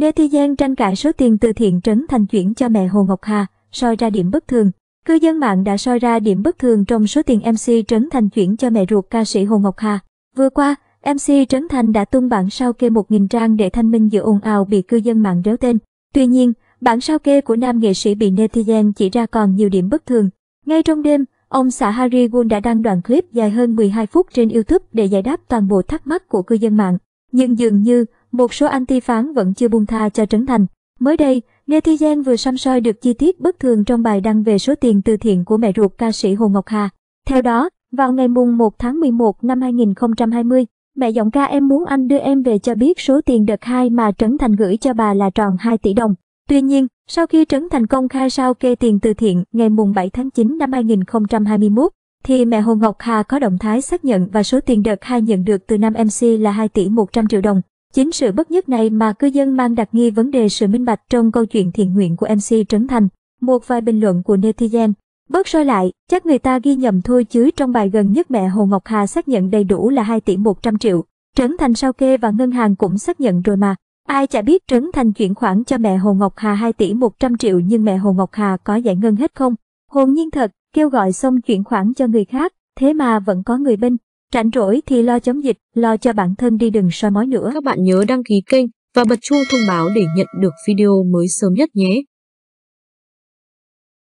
Netizen tranh cãi số tiền từ thiện trấn thành chuyển cho mẹ Hồ Ngọc Hà, soi ra điểm bất thường. Cư dân mạng đã soi ra điểm bất thường trong số tiền MC Trấn Thành chuyển cho mẹ ruột ca sĩ Hồ Ngọc Hà. Vừa qua, MC Trấn Thành đã tung bản sao kê 1.000 trang để thanh minh giữa ồn ào bị cư dân mạng réo tên. Tuy nhiên, bản sao kê của nam nghệ sĩ bị netizen chỉ ra còn nhiều điểm bất thường. Ngay trong đêm, ông xã Harry Won đã đăng đoạn clip dài hơn 12 phút trên YouTube để giải đáp toàn bộ thắc mắc của cư dân mạng. Nhưng dường như, một số anti phán vẫn chưa buông tha cho Trấn Thành. Mới đây, netizen vừa xăm soi được chi tiết bất thường trong bài đăng về số tiền từ thiện của mẹ ruột ca sĩ Hồ Ngọc Hà. Theo đó, vào ngày mùng 1 tháng 11 năm 2020, mẹ giọng ca em muốn anh đưa em về cho biết số tiền đợt 2 mà Trấn Thành gửi cho bà là tròn 2 tỷ đồng. Tuy nhiên, sau khi Trấn Thành công khai sao kê tiền từ thiện ngày mùng 7 tháng 9 năm 2021, thì mẹ Hồ Ngọc Hà có động thái xác nhận và số tiền đợt 2 nhận được từ nam MC là 2 tỷ 100 triệu đồng. Chính sự bất nhất này mà cư dân mang đặt nghi vấn đề sự minh bạch trong câu chuyện thiện nguyện của MC Trấn Thành. Một vài bình luận của netizen. Bớt soi lại, chắc người ta ghi nhầm thôi chứ trong bài gần nhất mẹ Hồ Ngọc Hà xác nhận đầy đủ là 2 tỷ 100 triệu. Trấn Thành sao kê và ngân hàng cũng xác nhận rồi mà. Ai chả biết Trấn Thành chuyển khoản cho mẹ Hồ Ngọc Hà 2 tỷ 100 triệu nhưng mẹ Hồ Ngọc Hà có giải ngân hết không? Hồn nhiên thật, kêu gọi xong chuyển khoản cho người khác, thế mà vẫn có người bên. Rảnh rỗi thì lo chống dịch, lo cho bản thân đi đừng soi mói nữa. Các bạn nhớ đăng ký kênh và bật chuông thông báo để nhận được video mới sớm nhất nhé.